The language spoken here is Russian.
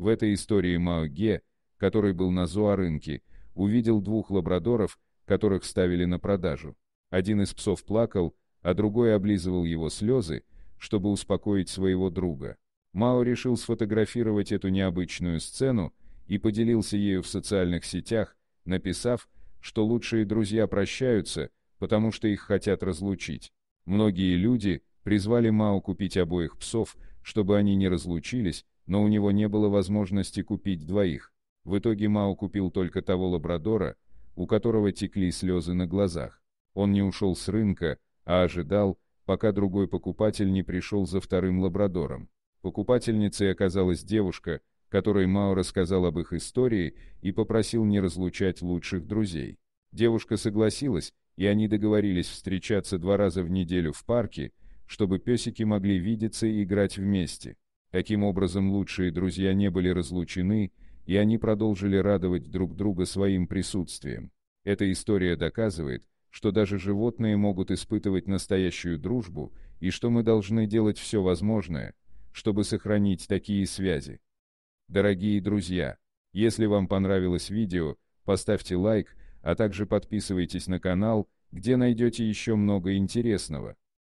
В этой истории Мао Ге, который был на зоорынке, увидел двух лабрадоров, которых ставили на продажу. Один из псов плакал, а другой облизывал его слезы, чтобы успокоить своего друга. Мао решил сфотографировать эту необычную сцену и поделился ею в социальных сетях, написав, что лучшие друзья прощаются, потому что их хотят разлучить. Многие люди призвали Мао купить обоих псов – чтобы они не разлучились, но у него не было возможности купить двоих. В итоге Мао купил только того лабрадора, у которого текли слезы на глазах. Он не ушел с рынка, а ожидал, пока другой покупатель не пришел за вторым лабрадором. Покупательницей оказалась девушка, которой Мао рассказал об их истории и попросил не разлучать лучших друзей. Девушка согласилась, и они договорились встречаться два раза в неделю в парке, чтобы песики могли видеться и играть вместе. Таким образом лучшие друзья не были разлучены, и они продолжили радовать друг друга своим присутствием. Эта история доказывает, что даже животные могут испытывать настоящую дружбу и что мы должны делать все возможное, чтобы сохранить такие связи. Дорогие друзья, если вам понравилось видео, поставьте лайк, а также подписывайтесь на канал, где найдете еще много интересного.